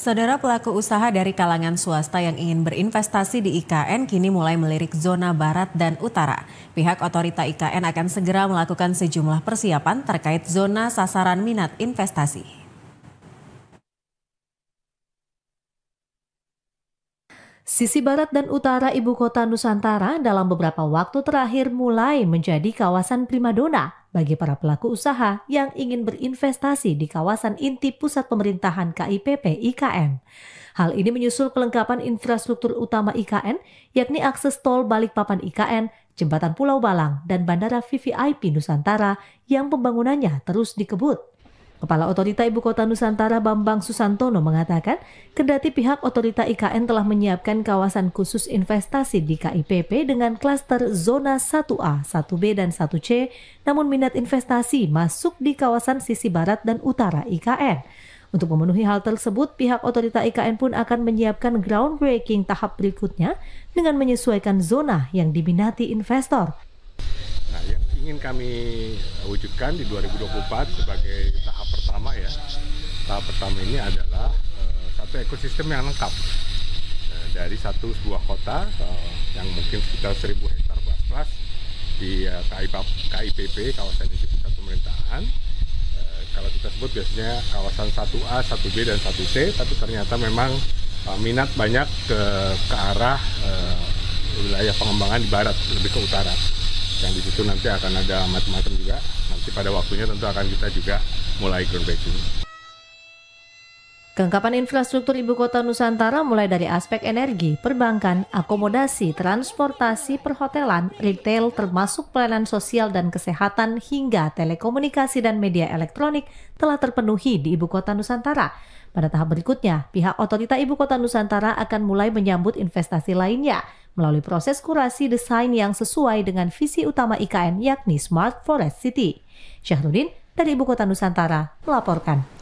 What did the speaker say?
Saudara pelaku usaha dari kalangan swasta yang ingin berinvestasi di IKN kini mulai melirik zona barat dan utara. Pihak otorita IKN akan segera melakukan sejumlah persiapan terkait zona sasaran minat investasi. Sisi barat dan utara ibu kota Nusantara dalam beberapa waktu terakhir mulai menjadi kawasan primadona bagi para pelaku usaha yang ingin berinvestasi di kawasan inti pusat pemerintahan KIPP IKN. Hal ini menyusul kelengkapan infrastruktur utama IKN, yakni akses tol Balikpapan IKN, jembatan Pulau Balang, dan Bandara VVIP Nusantara yang pembangunannya terus dikebut. Kepala Otorita Ibu Kota Nusantara Bambang Susantono mengatakan, kendati pihak Otorita IKN telah menyiapkan kawasan khusus investasi di KIPP dengan klaster zona 1A, 1B, dan 1C, namun minat investasi masuk di kawasan sisi barat dan utara IKN. Untuk memenuhi hal tersebut, pihak otorita IKN pun akan menyiapkan groundbreaking tahap berikutnya dengan menyesuaikan zona yang diminati investor ingin kami wujudkan di 2024 sebagai tahap pertama ya. Tahap pertama ini adalah uh, satu ekosistem yang lengkap uh, dari satu sebuah kota uh, yang mungkin sekitar 1000 hektar plus plus di uh, KIPP kawasan itu pusat pemerintahan. Uh, kalau kita sebut biasanya kawasan 1A, 1B dan 1C, tapi ternyata memang uh, minat banyak ke ke arah uh, wilayah pengembangan di barat lebih ke utara yang di situ nanti akan ada macam-macam juga. Nanti pada waktunya tentu akan kita juga mulai groundbreaking. Kelengkapan infrastruktur ibu kota Nusantara mulai dari aspek energi, perbankan, akomodasi, transportasi, perhotelan, retail, termasuk pelayanan sosial dan kesehatan, hingga telekomunikasi dan media elektronik telah terpenuhi di ibu kota Nusantara. Pada tahap berikutnya, pihak otorita ibu kota Nusantara akan mulai menyambut investasi lainnya, melalui proses kurasi desain yang sesuai dengan visi utama IKN yakni Smart Forest City. Syahrudin dari Ibu Kota Nusantara melaporkan.